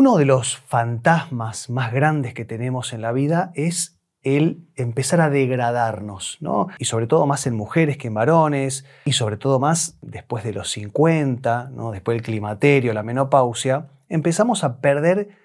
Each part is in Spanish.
Uno de los fantasmas más grandes que tenemos en la vida es el empezar a degradarnos, ¿no? Y sobre todo más en mujeres que en varones, y sobre todo más después de los 50, ¿no? Después del climaterio, la menopausia, empezamos a perder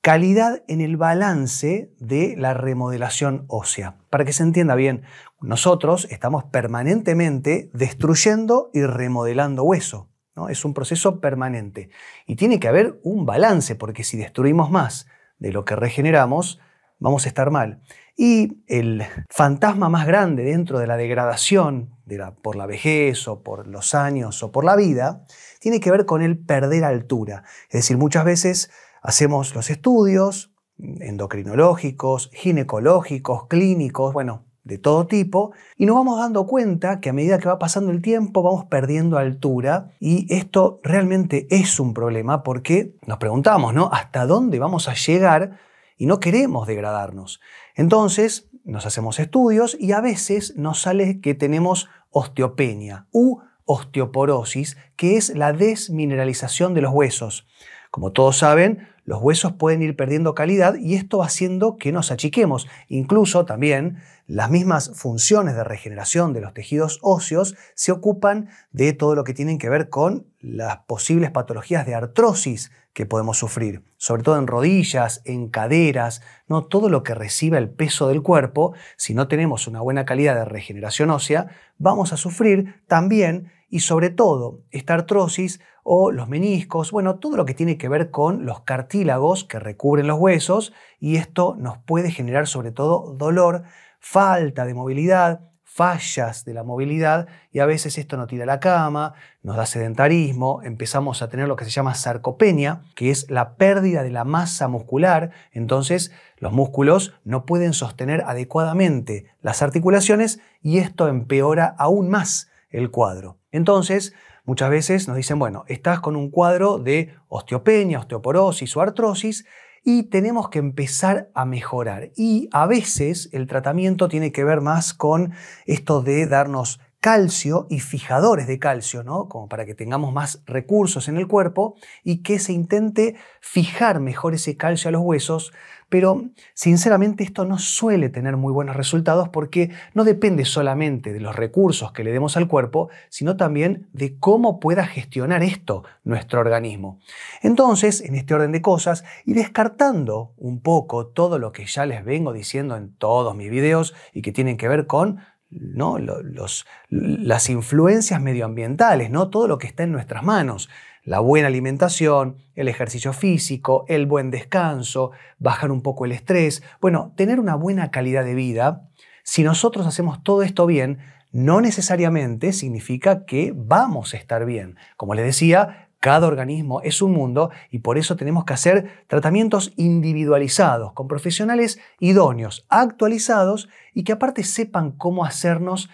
calidad en el balance de la remodelación ósea. Para que se entienda bien, nosotros estamos permanentemente destruyendo y remodelando hueso. Es un proceso permanente. Y tiene que haber un balance, porque si destruimos más de lo que regeneramos, vamos a estar mal. Y el fantasma más grande dentro de la degradación, por la vejez o por los años o por la vida, tiene que ver con el perder altura. Es decir, muchas veces hacemos los estudios mm, endocrinológicos, ginecológicos, clínicos, bueno, de todo tipo y nos vamos dando cuenta que a medida que va pasando el tiempo vamos perdiendo altura y esto realmente es un problema porque nos preguntamos, ¿no? ¿Hasta dónde vamos a llegar? Y no queremos degradarnos. Entonces nos hacemos estudios y a veces nos sale que tenemos osteopenia u osteoporosis, que es la desmineralización de los huesos. Como todos saben, los huesos pueden ir perdiendo calidad y esto va haciendo que nos achiquemos. Incluso también las mismas funciones de regeneración de los tejidos óseos se ocupan de todo lo que tienen que ver con las posibles patologías de artrosis que podemos sufrir, sobre todo en rodillas, en caderas, no todo lo que reciba el peso del cuerpo, si no tenemos una buena calidad de regeneración ósea, vamos a sufrir también y sobre todo esta artrosis o los meniscos, bueno, todo lo que tiene que ver con los cartílagos que recubren los huesos y esto nos puede generar sobre todo dolor, falta de movilidad, fallas de la movilidad y a veces esto nos tira a la cama, nos da sedentarismo, empezamos a tener lo que se llama sarcopenia, que es la pérdida de la masa muscular, entonces los músculos no pueden sostener adecuadamente las articulaciones y esto empeora aún más el cuadro. Entonces, muchas veces nos dicen, bueno, estás con un cuadro de osteopenia, osteoporosis o artrosis y tenemos que empezar a mejorar. Y a veces el tratamiento tiene que ver más con esto de darnos calcio y fijadores de calcio, ¿no? Como para que tengamos más recursos en el cuerpo y que se intente fijar mejor ese calcio a los huesos pero sinceramente esto no suele tener muy buenos resultados porque no depende solamente de los recursos que le demos al cuerpo, sino también de cómo pueda gestionar esto nuestro organismo. Entonces, en este orden de cosas, y descartando un poco todo lo que ya les vengo diciendo en todos mis videos y que tienen que ver con ¿no? Los, las influencias medioambientales, ¿no? todo lo que está en nuestras manos. La buena alimentación, el ejercicio físico, el buen descanso, bajar un poco el estrés, bueno, tener una buena calidad de vida. Si nosotros hacemos todo esto bien, no necesariamente significa que vamos a estar bien. Como les decía, cada organismo es un mundo y por eso tenemos que hacer tratamientos individualizados, con profesionales idóneos, actualizados y que aparte sepan cómo hacernos,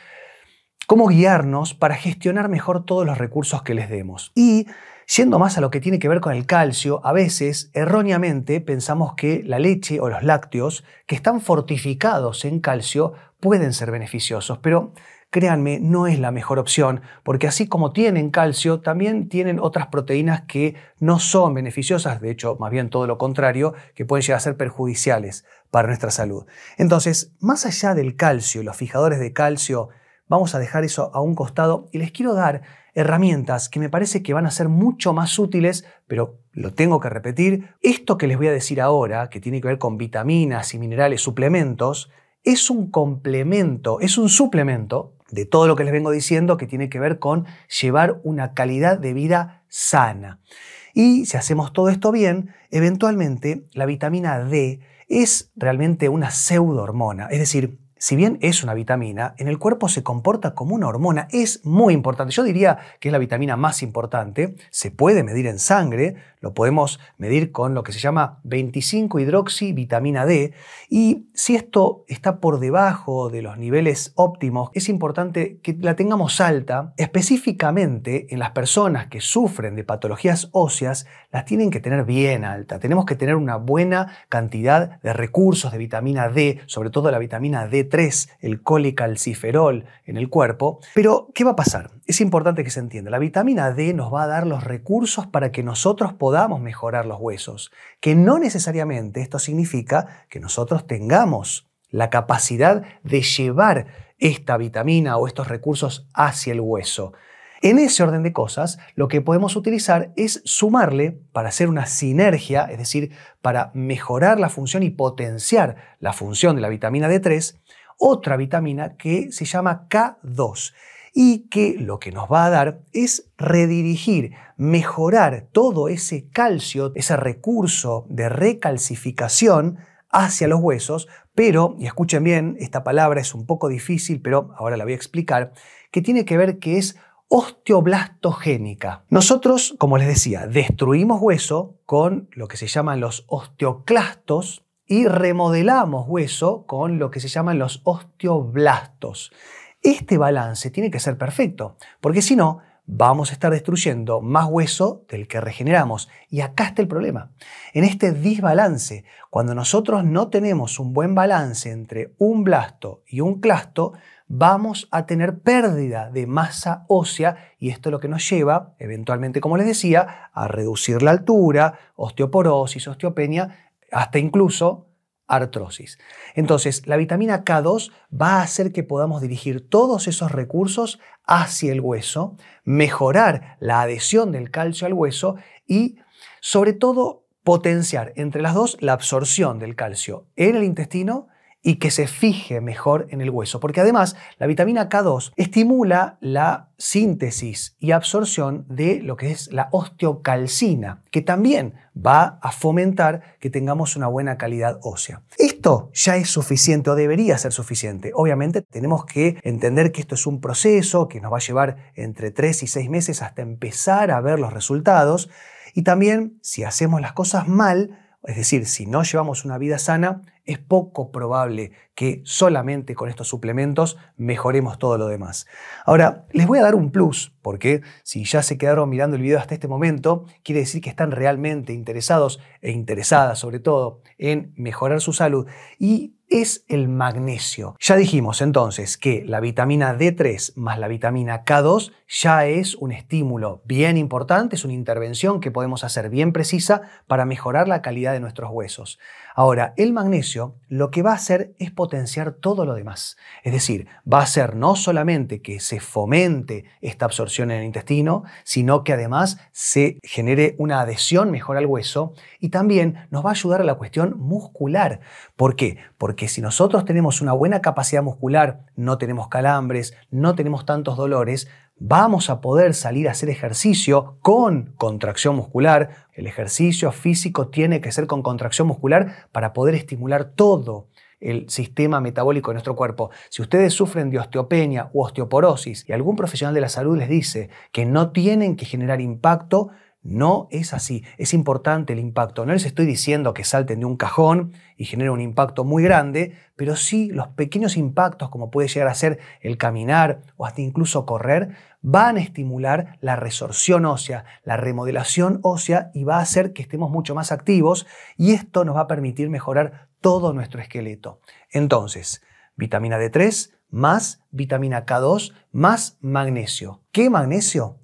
cómo guiarnos para gestionar mejor todos los recursos que les demos. Y Siendo más a lo que tiene que ver con el calcio, a veces erróneamente pensamos que la leche o los lácteos que están fortificados en calcio pueden ser beneficiosos, pero créanme, no es la mejor opción, porque así como tienen calcio, también tienen otras proteínas que no son beneficiosas, de hecho, más bien todo lo contrario, que pueden llegar a ser perjudiciales para nuestra salud. Entonces, más allá del calcio, los fijadores de calcio, vamos a dejar eso a un costado y les quiero dar herramientas que me parece que van a ser mucho más útiles, pero lo tengo que repetir, esto que les voy a decir ahora, que tiene que ver con vitaminas y minerales, suplementos, es un complemento, es un suplemento de todo lo que les vengo diciendo que tiene que ver con llevar una calidad de vida sana. Y si hacemos todo esto bien, eventualmente la vitamina D es realmente una pseudohormona, es decir, si bien es una vitamina, en el cuerpo se comporta como una hormona. Es muy importante. Yo diría que es la vitamina más importante. Se puede medir en sangre, lo podemos medir con lo que se llama 25-hidroxivitamina D. Y si esto está por debajo de los niveles óptimos, es importante que la tengamos alta. Específicamente en las personas que sufren de patologías óseas, las tienen que tener bien alta. Tenemos que tener una buena cantidad de recursos de vitamina D, sobre todo la vitamina D 3 el colicalciferol en el cuerpo. Pero, ¿qué va a pasar? Es importante que se entienda. La vitamina D nos va a dar los recursos para que nosotros podamos mejorar los huesos, que no necesariamente esto significa que nosotros tengamos la capacidad de llevar esta vitamina o estos recursos hacia el hueso. En ese orden de cosas, lo que podemos utilizar es sumarle para hacer una sinergia, es decir, para mejorar la función y potenciar la función de la vitamina D3, otra vitamina que se llama K2 y que lo que nos va a dar es redirigir, mejorar todo ese calcio, ese recurso de recalcificación hacia los huesos, pero, y escuchen bien, esta palabra es un poco difícil, pero ahora la voy a explicar, que tiene que ver que es osteoblastogénica. Nosotros, como les decía, destruimos hueso con lo que se llaman los osteoclastos y remodelamos hueso con lo que se llaman los osteoblastos. Este balance tiene que ser perfecto, porque si no, vamos a estar destruyendo más hueso del que regeneramos. Y acá está el problema. En este desbalance, cuando nosotros no tenemos un buen balance entre un blasto y un clasto, vamos a tener pérdida de masa ósea y esto es lo que nos lleva, eventualmente, como les decía, a reducir la altura, osteoporosis, osteopenia, hasta incluso artrosis. Entonces, la vitamina K2 va a hacer que podamos dirigir todos esos recursos hacia el hueso, mejorar la adhesión del calcio al hueso y, sobre todo, potenciar entre las dos la absorción del calcio en el intestino y que se fije mejor en el hueso, porque además la vitamina K2 estimula la síntesis y absorción de lo que es la osteocalcina, que también va a fomentar que tengamos una buena calidad ósea. Esto ya es suficiente o debería ser suficiente. Obviamente tenemos que entender que esto es un proceso que nos va a llevar entre 3 y 6 meses hasta empezar a ver los resultados y también si hacemos las cosas mal, es decir, si no llevamos una vida sana, es poco probable que solamente con estos suplementos mejoremos todo lo demás. Ahora, les voy a dar un plus, porque si ya se quedaron mirando el video hasta este momento, quiere decir que están realmente interesados e interesadas sobre todo en mejorar su salud y es el magnesio. Ya dijimos entonces que la vitamina D3 más la vitamina K2 ya es un estímulo bien importante, es una intervención que podemos hacer bien precisa para mejorar la calidad de nuestros huesos. Ahora, el magnesio lo que va a hacer es potenciar todo lo demás. Es decir, va a hacer no solamente que se fomente esta absorción en el intestino, sino que además se genere una adhesión mejor al hueso y también nos va a ayudar a la cuestión muscular. ¿Por qué? Porque si nosotros tenemos una buena capacidad muscular, no tenemos calambres, no tenemos tantos dolores, vamos a poder salir a hacer ejercicio con contracción muscular. El ejercicio físico tiene que ser con contracción muscular para poder estimular todo el sistema metabólico de nuestro cuerpo. Si ustedes sufren de osteopenia u osteoporosis y algún profesional de la salud les dice que no tienen que generar impacto, no es así. Es importante el impacto. No les estoy diciendo que salten de un cajón y generen un impacto muy grande, pero sí los pequeños impactos, como puede llegar a ser el caminar o hasta incluso correr, van a estimular la resorción ósea, la remodelación ósea y va a hacer que estemos mucho más activos y esto nos va a permitir mejorar todo nuestro esqueleto. Entonces, vitamina D3 más vitamina K2 más magnesio. ¿Qué magnesio?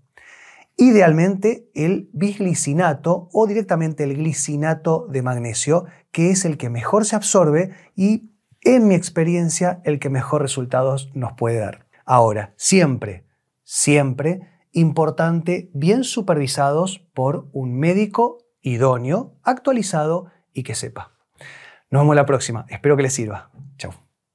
Idealmente el bisglicinato o directamente el glicinato de magnesio, que es el que mejor se absorbe y en mi experiencia el que mejor resultados nos puede dar. Ahora, siempre, siempre importante, bien supervisados por un médico idóneo, actualizado y que sepa. Nos vemos la próxima. Espero que les sirva.